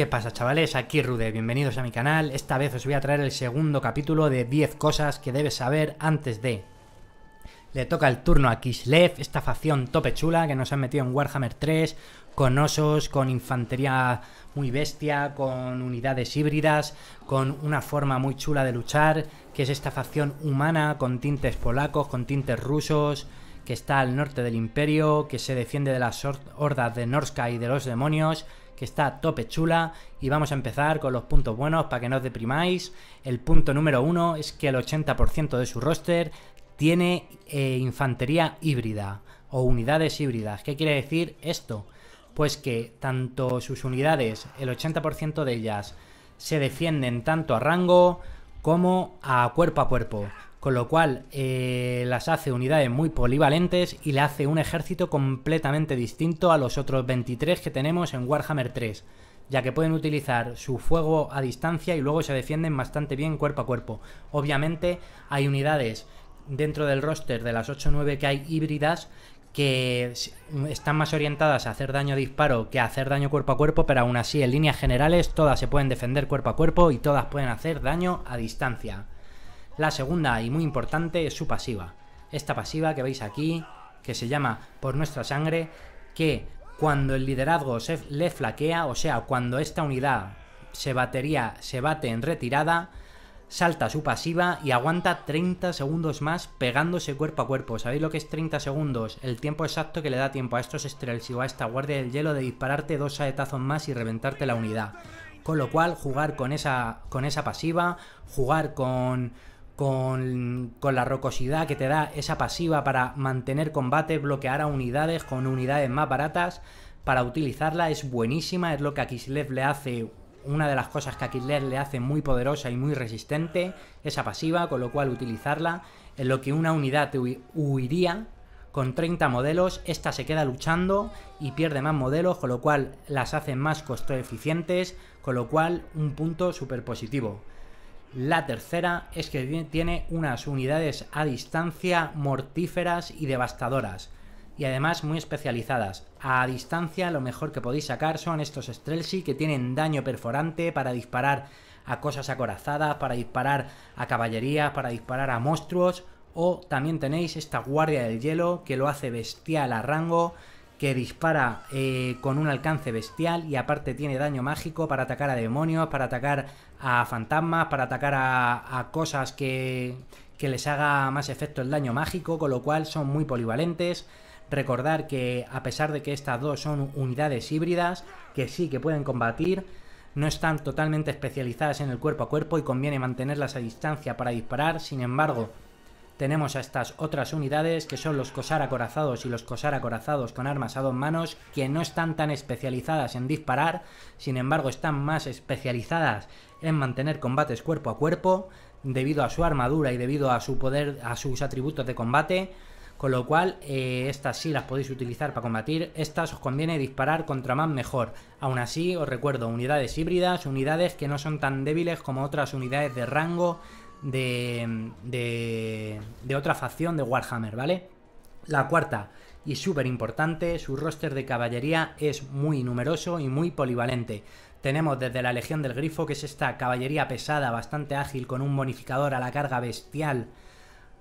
¿Qué pasa chavales? Aquí Rude, bienvenidos a mi canal. Esta vez os voy a traer el segundo capítulo de 10 cosas que debes saber antes de... Le toca el turno a Kislev, esta facción tope chula que nos han metido en Warhammer 3, con osos, con infantería muy bestia, con unidades híbridas, con una forma muy chula de luchar, que es esta facción humana, con tintes polacos, con tintes rusos, que está al norte del imperio, que se defiende de las hordas de Norska y de los demonios, que está tope chula y vamos a empezar con los puntos buenos para que no os deprimáis. El punto número uno es que el 80% de su roster tiene eh, infantería híbrida o unidades híbridas. ¿Qué quiere decir esto? Pues que tanto sus unidades, el 80% de ellas, se defienden tanto a rango como a cuerpo a cuerpo con lo cual eh, las hace unidades muy polivalentes y le hace un ejército completamente distinto a los otros 23 que tenemos en Warhammer 3, ya que pueden utilizar su fuego a distancia y luego se defienden bastante bien cuerpo a cuerpo. Obviamente hay unidades dentro del roster de las 8 9 que hay híbridas que están más orientadas a hacer daño a disparo que a hacer daño cuerpo a cuerpo, pero aún así en líneas generales todas se pueden defender cuerpo a cuerpo y todas pueden hacer daño a distancia. La segunda y muy importante es su pasiva. Esta pasiva que veis aquí, que se llama Por nuestra sangre, que cuando el liderazgo se le flaquea, o sea, cuando esta unidad se batería, se bate en retirada, salta su pasiva y aguanta 30 segundos más pegándose cuerpo a cuerpo. ¿Sabéis lo que es 30 segundos? El tiempo exacto que le da tiempo a estos estrellas y a esta guardia del hielo de dispararte dos saetazos más y reventarte la unidad. Con lo cual, jugar con esa, con esa pasiva, jugar con, con, la rocosidad que te da esa pasiva para mantener combate, bloquear a unidades con unidades más baratas, para utilizarla es buenísima, es lo que a le hace, una de las cosas que a le hace muy poderosa y muy resistente, esa pasiva, con lo cual utilizarla en lo que una unidad te huiría. Con 30 modelos, esta se queda luchando y pierde más modelos, con lo cual las hace más costo eficientes, con lo cual un punto súper positivo. La tercera es que tiene unas unidades a distancia mortíferas y devastadoras, y además muy especializadas. A distancia lo mejor que podéis sacar son estos Strelsi que tienen daño perforante para disparar a cosas acorazadas, para disparar a caballería, para disparar a monstruos, o también tenéis esta guardia del hielo que lo hace bestial a rango que dispara eh, con un alcance bestial y aparte tiene daño mágico para atacar a demonios, para atacar a fantasmas, para atacar a, cosas que, que les haga más efecto el daño mágico, con lo cual son muy polivalentes. Recordar que a pesar de que estas dos son unidades híbridas, que sí que pueden combatir, no están totalmente especializadas en el cuerpo a cuerpo y conviene mantenerlas a distancia para disparar, sin embargo, tenemos a estas otras unidades que son los cosar acorazados y los cosar acorazados con armas a dos manos que no están tan especializadas en disparar, sin embargo están más especializadas en mantener combates cuerpo a cuerpo debido a su armadura y debido a su poder, a sus atributos de combate. Con lo cual, eh, estas sí las podéis utilizar para combatir. Estas os conviene disparar contra más mejor. Aún así, os recuerdo, unidades híbridas, unidades que no son tan débiles como otras unidades de rango de, de, otra facción de Warhammer, ¿vale? La cuarta, y súper importante, su roster de caballería es muy numeroso y muy polivalente. Tenemos desde la Legión del Grifo, que es esta caballería pesada, bastante ágil, con un bonificador a la carga bestial,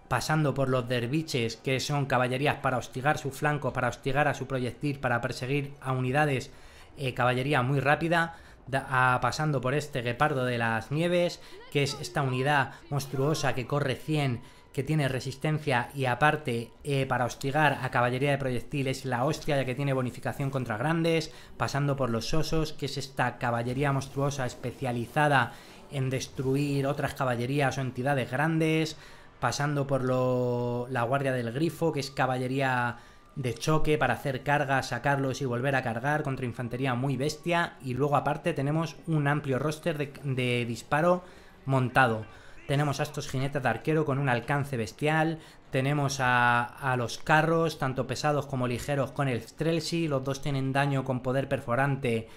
pasando por los derviches, que son caballerías para hostigar su flanco, para hostigar a su proyectil, para perseguir a unidades, eh, caballería muy rápida. Ah, pasando por este guepardo de las nieves, que es esta unidad monstruosa que corre 100, que tiene resistencia y aparte eh, para hostigar a caballería de proyectiles la hostia ya que tiene bonificación contra grandes, pasando por los osos, que es esta caballería monstruosa especializada en destruir otras caballerías o entidades grandes, pasando por la guardia del grifo, que es caballería de choque para hacer cargas, sacarlos y volver a cargar contra infantería muy bestia. Y luego aparte tenemos un amplio roster de, disparo montado. Tenemos a estos jinetes de arquero con un alcance bestial. Tenemos a, los carros, tanto pesados como ligeros, con el Strelsi. Los dos tienen daño con poder perforante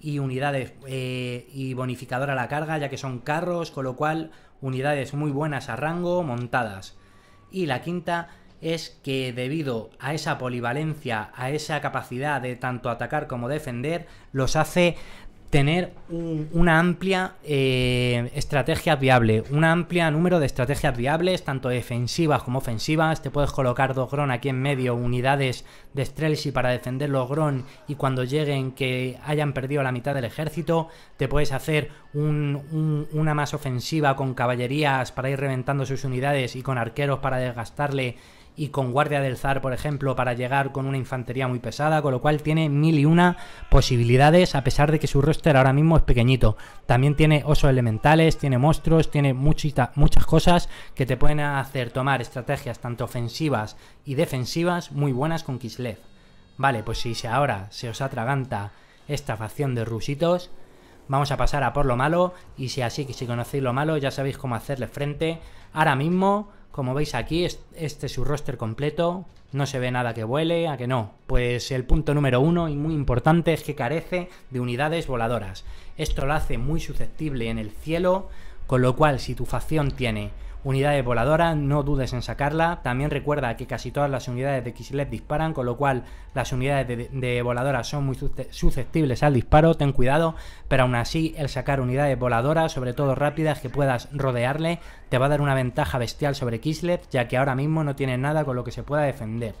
y unidades eh, y bonificador a la carga, ya que son carros, con lo cual unidades muy buenas a rango montadas. Y la quinta es que debido a esa polivalencia, a esa capacidad de tanto atacar como defender, los hace tener una amplia eh, estrategia viable, un amplio número de estrategias viables, tanto defensivas como ofensivas. Te puedes colocar dos Gron aquí en medio, unidades de Strelsi para defender los Gron y cuando lleguen que hayan perdido la mitad del ejército. Te puedes hacer una más ofensiva con caballerías para ir reventando sus unidades y con arqueros para desgastarle y con Guardia del Zar, por ejemplo, para llegar con una infantería muy pesada, con lo cual tiene mil y una posibilidades, a pesar de que su roster ahora mismo es pequeñito. También tiene osos elementales, tiene monstruos, tiene muchas cosas que te pueden hacer tomar estrategias tanto ofensivas y defensivas muy buenas con Kislev. Vale, pues si ahora se os atraganta esta facción de rusitos, vamos a pasar a por lo malo, y si así que si conocéis lo malo ya sabéis cómo hacerle frente. Ahora mismo como veis aquí, este es su roster completo. No se ve nada que vuele, ¿a que no? Pues el punto número uno y muy importante es que carece de unidades voladoras. Esto lo hace muy susceptible en el cielo, con lo cual si tu facción tiene Unidades voladoras, no dudes en sacarla. También recuerda que casi todas las unidades de Kislev disparan, con lo cual las unidades de, voladoras son muy susceptibles al disparo, ten cuidado, pero aún así el sacar unidades voladoras, sobre todo rápidas, que puedas rodearle, te va a dar una ventaja bestial sobre Kislev, ya que ahora mismo no tiene nada con lo que se pueda defender.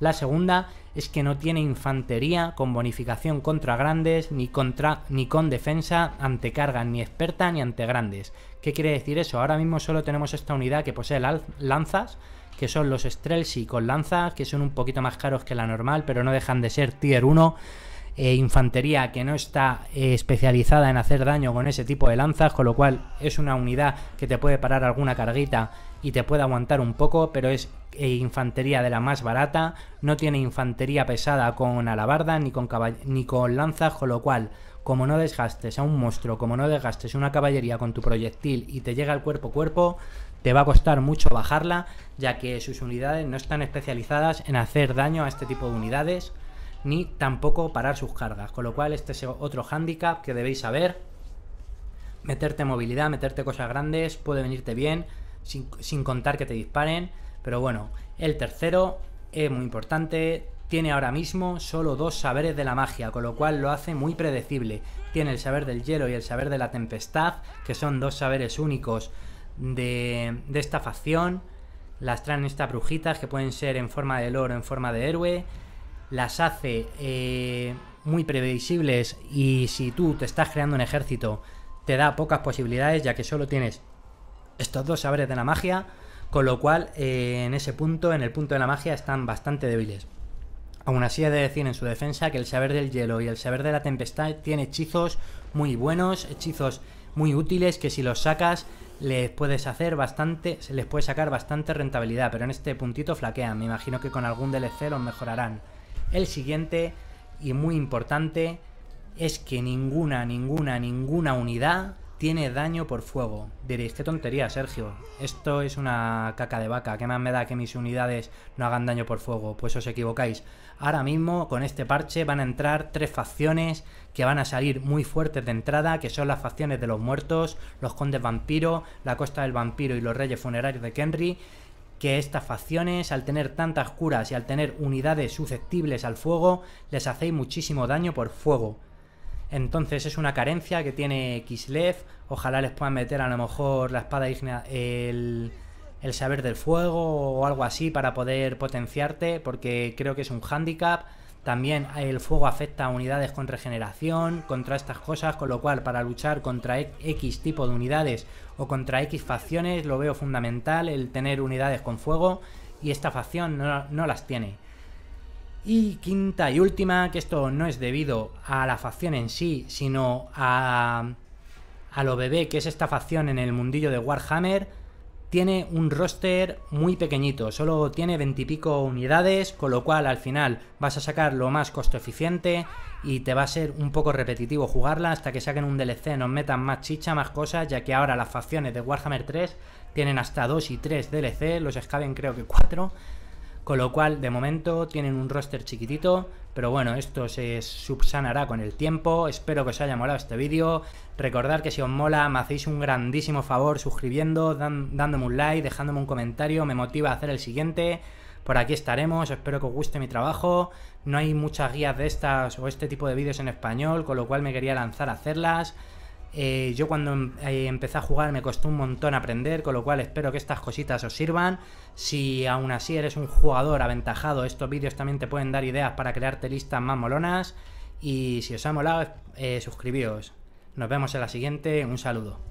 La segunda es que no tiene infantería con bonificación contra grandes, ni, contra, ni con defensa ante cargas, ni experta, ni ante grandes. ¿Qué quiere decir eso? Ahora mismo solo tenemos esta unidad que posee lanzas, que son los Strelsi con lanzas, que son un poquito más caros que la normal, pero no dejan de ser tier 1. Eh, infantería que no está eh, especializada en hacer daño con ese tipo de lanzas, con lo cual es una unidad que te puede parar alguna carguita y te puede aguantar un poco, pero es eh, infantería de la más barata, no tiene infantería pesada con alabarda ni con, ni con lanzas, con lo cual como no desgastes a un monstruo, como no desgastes una caballería con tu proyectil y te llega al cuerpo a cuerpo, te va a costar mucho bajarla, ya que sus unidades no están especializadas en hacer daño a este tipo de unidades ni tampoco parar sus cargas. Con lo cual este es otro hándicap que debéis saber. Meterte movilidad, meterte cosas grandes, puede venirte bien, sin, contar que te disparen. Pero bueno, el tercero es muy importante. Tiene ahora mismo solo dos saberes de la magia, con lo cual lo hace muy predecible. Tiene el saber del hielo y el saber de la tempestad, que son dos saberes únicos de, de esta facción. Las traen estas brujitas que pueden ser en forma de loro o en forma de héroe las hace eh, muy previsibles y si tú te estás creando un ejército te da pocas posibilidades ya que solo tienes estos dos saberes de la magia, con lo cual eh, en ese punto, en el punto de la magia, están bastante débiles. Aún así he de decir en su defensa que el saber del hielo y el saber de la tempestad tiene hechizos muy buenos, hechizos muy útiles que si los sacas les puedes hacer bastante, se les puede sacar bastante rentabilidad, pero en este puntito flaquean, me imagino que con algún DLC los mejorarán. El siguiente, y muy importante, es que ninguna, ninguna, ninguna unidad tiene daño por fuego. Diréis, qué tontería, Sergio. Esto es una caca de vaca. ¿Qué más me da que mis unidades no hagan daño por fuego? Pues os equivocáis. Ahora mismo, con este parche, van a entrar tres facciones que van a salir muy fuertes de entrada, que son las facciones de los muertos, los condes vampiro, la costa del vampiro y los reyes funerarios de Kenry que estas facciones, al tener tantas curas y al tener unidades susceptibles al fuego, les hacéis muchísimo daño por fuego. Entonces es una carencia que tiene Kislev. Ojalá les puedan meter a lo mejor la espada el, el saber del fuego o algo así para poder potenciarte, porque creo que es un handicap también el fuego afecta a unidades con regeneración, contra estas cosas, con lo cual para luchar contra e-, X tipo de unidades o contra X facciones lo veo fundamental el tener unidades con fuego y esta facción no, las tiene. Y quinta y última, que esto no es debido a la facción en sí, sino a, a lo bebé que es esta facción en el mundillo de Warhammer, tiene un roster muy pequeñito, solo tiene veintipico unidades, con lo cual al final vas a sacar lo más costo eficiente y te va a ser un poco repetitivo jugarla hasta que saquen un DLC, nos metan más chicha, más cosas, ya que ahora las facciones de Warhammer 3 tienen hasta 2 y 3 DLC, los Skaven creo que 4, con lo cual, de momento, tienen un roster chiquitito, pero bueno, esto se subsanará con el tiempo. Espero que os haya molado este vídeo. Recordad que si os mola, me hacéis un grandísimo favor suscribiendo, dándome un like, dejándome un comentario, me motiva a hacer el siguiente. Por aquí estaremos, espero que os guste mi trabajo. No hay muchas guías de estas o este tipo de vídeos en español, con lo cual me quería lanzar a hacerlas. Eh, yo cuando eh, empecé a jugar me costó un montón aprender, con lo cual espero que estas cositas os sirvan. Si aún así eres un jugador aventajado, estos vídeos también te pueden dar ideas para crearte listas más molonas. Y si os ha molado, eh, suscribíos. Nos vemos en la siguiente, un saludo.